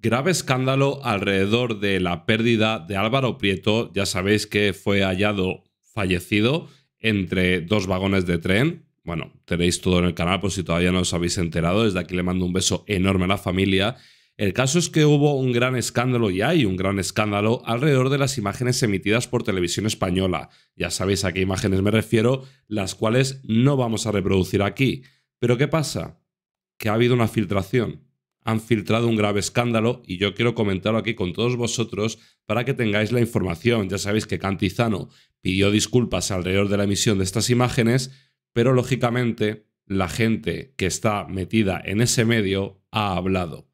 Grave escándalo alrededor de la pérdida de Álvaro Prieto, ya sabéis que fue hallado fallecido entre dos vagones de tren. Bueno, tenéis todo en el canal por si todavía no os habéis enterado. Desde aquí le mando un beso enorme a la familia. El caso es que hubo un gran escándalo y hay un gran escándalo alrededor de las imágenes emitidas por televisión española. Ya sabéis a qué imágenes me refiero, las cuales no vamos a reproducir aquí. Pero ¿qué pasa? Que ha habido una filtración han filtrado un grave escándalo y yo quiero comentarlo aquí con todos vosotros para que tengáis la información. Ya sabéis que Cantizano pidió disculpas alrededor de la emisión de estas imágenes, pero lógicamente la gente que está metida en ese medio ha hablado.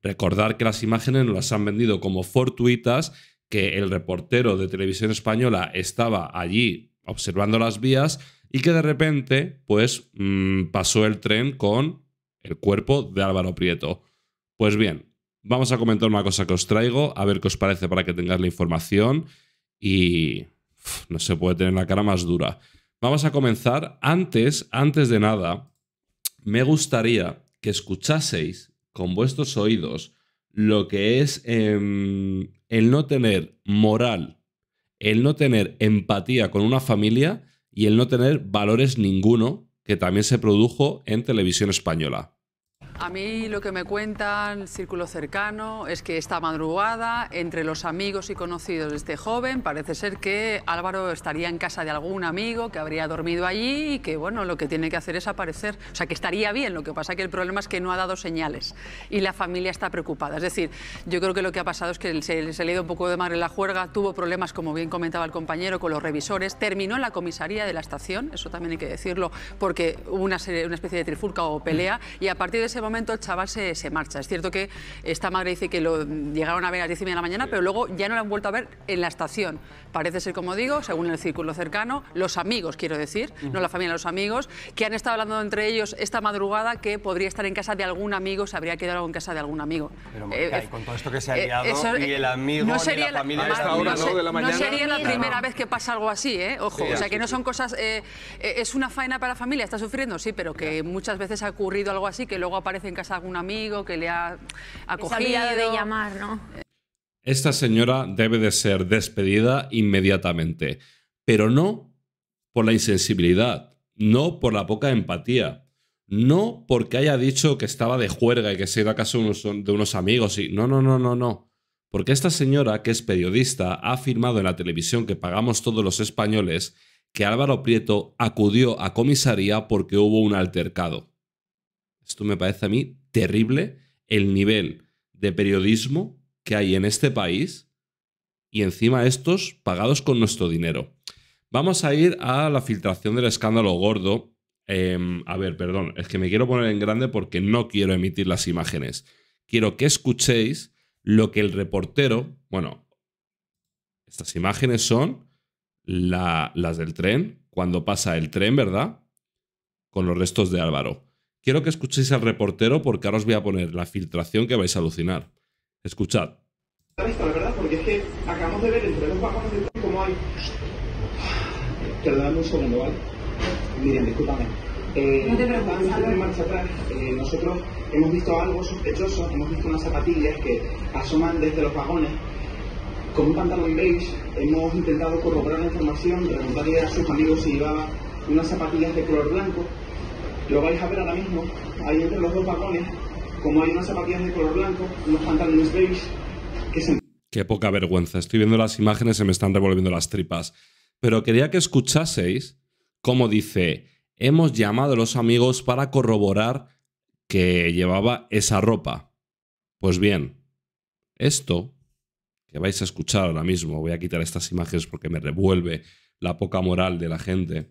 Recordar que las imágenes nos las han vendido como fortuitas, que el reportero de televisión española estaba allí observando las vías y que de repente pues mm, pasó el tren con el cuerpo de Álvaro Prieto. Pues bien, vamos a comentar una cosa que os traigo, a ver qué os parece para que tengáis la información y no se puede tener la cara más dura. Vamos a comenzar. Antes, antes de nada, me gustaría que escuchaseis con vuestros oídos lo que es em, el no tener moral, el no tener empatía con una familia y el no tener valores ninguno que también se produjo en televisión española. A mí lo que me cuentan, círculo cercano, es que esta madrugada, entre los amigos y conocidos de este joven, parece ser que Álvaro estaría en casa de algún amigo que habría dormido allí y que, bueno, lo que tiene que hacer es aparecer. O sea, que estaría bien, lo que pasa que el problema es que no ha dado señales y la familia está preocupada. Es decir, yo creo que lo que ha pasado es que se, le ha ido un poco de madre la juerga, tuvo problemas, como bien comentaba el compañero, con los revisores, terminó en la comisaría de la estación, eso también hay que decirlo, porque hubo una, serie, una especie de trifulca o pelea y a partir de ese momento momento el chaval se, se marcha. Es cierto que esta madre dice que lo llegaron a ver a las 10 y media de la mañana, pero luego ya no lo han vuelto a ver en la estación. Parece ser, como digo, según el círculo cercano, los amigos, quiero decir, no la familia, los amigos, que han estado hablando entre ellos esta madrugada que podría estar en casa de algún amigo, se habría quedado en casa de algún amigo. Pero eh, eh, con todo esto que se ha eh, liado, y el amigo, no sería la familia, esta hora, de la mañana, no sería la primera vez que pasa algo así, ¿eh? Ojo, o sea, que no son cosas... es una faena para la familia, está sufriendo, sí, pero que muchas veces ha ocurrido algo así que luego aparece en casa algún amigo que le ha acogido. de llamar, ¿no? Esta señora debe de ser despedida inmediatamente, pero no por la insensibilidad, no por la poca empatía, no porque haya dicho que estaba de juerga y que se iba a casa de unos amigos y no, no, no, no, no. Porque esta señora, que es periodista, ha afirmado en la televisión que pagamos todos los españoles que Álvaro Prieto acudió a comisaría porque hubo un altercado. Esto me parece a mí terrible el nivel de periodismo que hay en este país y encima estos pagados con nuestro dinero. Vamos a ir a la filtración del escándalo gordo. Em, a ver, perdón, es que me quiero poner en grande porque no quiero emitir las imágenes. Quiero que escuchéis lo que el reportero, bueno, estas imágenes son las del tren, cuando pasa el tren, ¿verdad? Con los restos de Álvaro. Quiero que escuchéis al reportero porque ahora os voy a poner la filtración que vais a alucinar. Escuchad. La verdad, porque es que acabamos de ver entre los vagones de cómo hay. Perdóname un segundo, ¿vale? Miren, discúlpame. Eh, no te preocupes. marcha atrás, eh, nosotros hemos visto algo sospechoso, hemos visto unas zapatillas que asoman desde los vagones con un pantalón beige. Hemos intentado corroborar la información, preguntarle a sus amigos si llevaba unas zapatillas de color blanco lo vais a ver ahora mismo, ahí entre los dos como hay unas zapatillas de color blanco, unos pantalones beige, que se... Qué poca vergüenza, estoy viendo las imágenes, se me están revolviendo las tripas. Pero quería que escuchaseis cómo dice, hemos llamado a los amigos para corroborar que llevaba esa ropa. Pues bien, esto que vais a escuchar ahora mismo, voy a quitar estas imágenes porque me revuelve la poca moral de la gente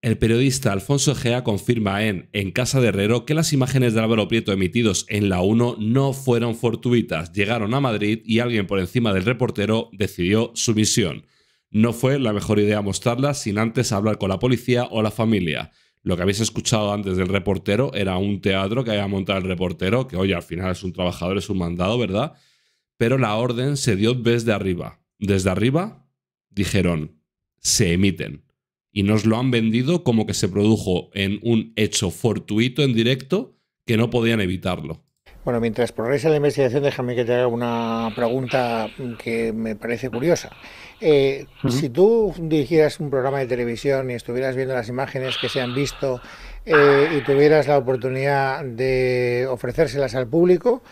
el periodista Alfonso Gea confirma en En Casa de Herrero que las imágenes del Álvaro Prieto emitidos en la 1 no fueron fortuitas, llegaron a Madrid y alguien por encima del reportero decidió su misión. No fue la mejor idea mostrarlas sin antes hablar con la policía o la familia. Lo que habéis escuchado antes del reportero era un teatro que había montado el reportero, que oye, al final es un trabajador, es un mandado, ¿verdad? Pero la orden se dio desde arriba. Desde arriba dijeron, se emiten y nos lo han vendido como que se produjo en un hecho fortuito en directo que no podían evitarlo. Bueno, mientras progresa la investigación, déjame que te haga una pregunta que me parece curiosa. Eh, si tú dirigieras un programa de televisión y estuvieras viendo las imágenes que se han visto eh, y tuvieras la oportunidad de ofrecérselas al público,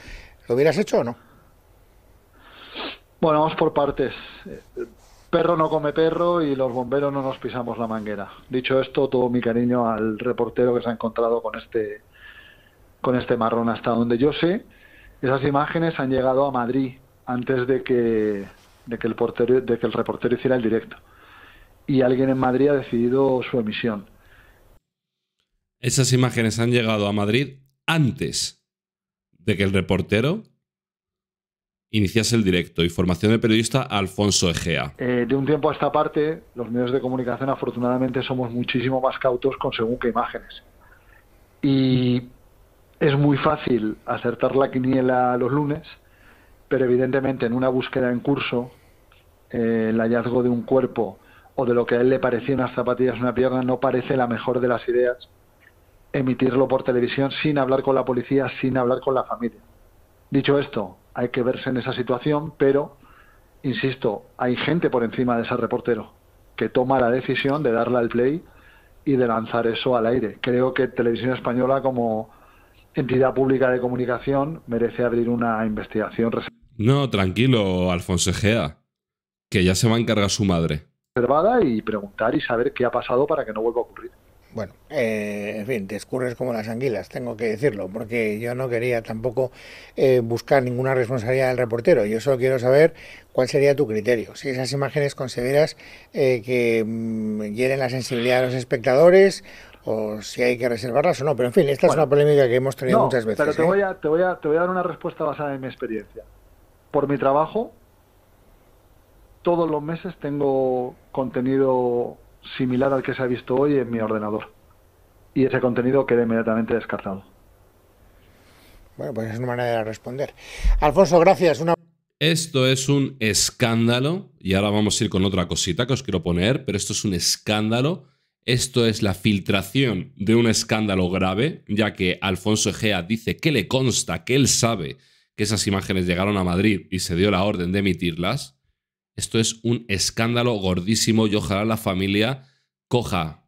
¿lo hubieras hecho o no? Bueno, vamos por partes perro no come perro y los bomberos no nos pisamos la manguera. Dicho esto, todo mi cariño al reportero que se ha encontrado con este con este marrón hasta donde yo sé. Esas imágenes han llegado a Madrid antes de que de que el de que el reportero hiciera el directo. Y alguien en Madrid ha decidido su emisión. Esas imágenes han llegado a Madrid antes de que el reportero Inicias el directo. y formación de periodista Alfonso Egea. Eh, de un tiempo a esta parte, los medios de comunicación afortunadamente somos muchísimo más cautos con según qué imágenes. Y es muy fácil acertar la quiniela los lunes, pero evidentemente en una búsqueda en curso, eh, el hallazgo de un cuerpo o de lo que a él le parecían unas zapatillas, una pierna, no parece la mejor de las ideas emitirlo por televisión sin hablar con la policía, sin hablar con la familia. Dicho esto, hay que verse en esa situación, pero, insisto, hay gente por encima de ese reportero que toma la decisión de darle al play y de lanzar eso al aire. Creo que Televisión Española como entidad pública de comunicación merece abrir una investigación. No, tranquilo, Alfonso que ya se va a encargar su madre. y preguntar y saber qué ha pasado para que no vuelva a ocurrir. Bueno, eh, en fin, te escurres como las anguilas, tengo que decirlo, porque yo no quería tampoco eh, buscar ninguna responsabilidad del reportero. Yo solo quiero saber cuál sería tu criterio. Si esas imágenes consideras eh, que mm, hieren la sensibilidad de los espectadores o si hay que reservarlas o no. Pero en fin, esta es una polémica que hemos tenido muchas veces. Pero te, voy a, te, voy a, te voy a dar una respuesta basada en mi experiencia. Por mi trabajo, todos los meses tengo contenido similar al que se ha visto hoy en mi ordenador. Y ese contenido queda inmediatamente descartado. Bueno, pues es una manera de responder. Alfonso, gracias. Esto es un escándalo, y ahora vamos a ir con otra cosita que os quiero poner, pero esto es un escándalo. Esto es la filtración de un escándalo grave, ya que Alfonso Egea dice que le consta que él sabe que esas imágenes llegaron a Madrid y se dio la orden de emitirlas. Esto es un escándalo gordísimo y ojalá la familia coja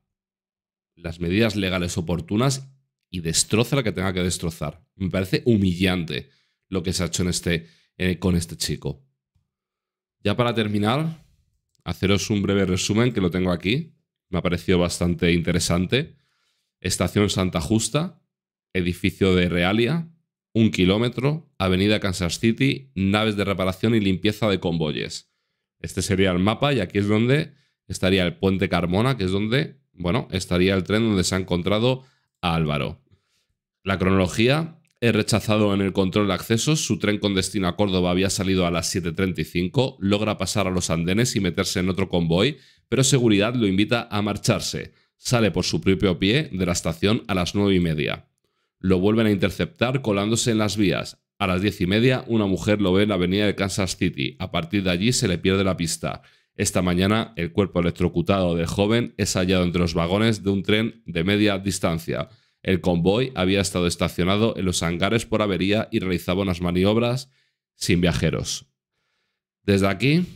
las medidas legales oportunas y destroce la que tenga que destrozar. Me parece humillante lo que se ha hecho este, eh, con este chico. Ya para terminar, haceros un breve resumen que lo tengo aquí. Me ha parecido bastante interesante. Estación Santa Justa, edificio de Realia, un kilómetro, Avenida Kansas City, naves de reparación y limpieza de convoyes. Este sería el mapa y aquí es donde estaría el puente Carmona, que es donde, bueno, estaría el tren donde se ha encontrado a Álvaro. La cronología, he rechazado en el control de accesos, su tren con destino a Córdoba había salido a las 7.35, logra pasar a los andenes y meterse en otro convoy, pero seguridad lo invita a marcharse. Sale por su propio pie de la estación a las 9.30. y media. Lo vuelven a interceptar colándose en las vías. A las diez y media, una mujer lo ve en la avenida de Kansas City. A partir de allí se le pierde la pista. Esta mañana, el cuerpo electrocutado del joven es hallado entre los vagones de un tren de media distancia. El convoy había estado estacionado en los hangares por avería y realizaba unas maniobras sin viajeros. Desde aquí,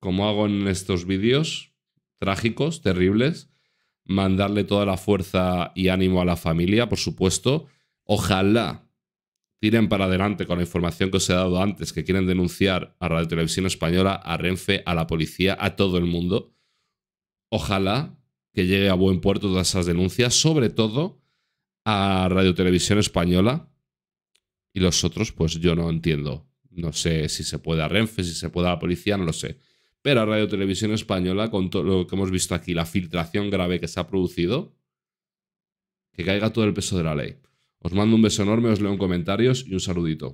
como hago en estos vídeos trágicos, terribles, mandarle toda la fuerza y ánimo a la familia, por supuesto. Ojalá tiren para adelante con la información que os he dado antes, que quieren denunciar a Radio Televisión Española, a Renfe, a la policía, a todo el mundo. Ojalá que llegue a buen puerto todas esas denuncias, sobre todo a Radio Televisión Española. Y los otros, pues yo no entiendo. No sé si se puede a Renfe, si se puede a la policía, no lo sé. Pero a Radio Televisión Española, con todo lo que hemos visto aquí, la filtración grave que se ha producido, que caiga todo el peso de la ley. Os mando un beso enorme, os leo en comentarios y un saludito.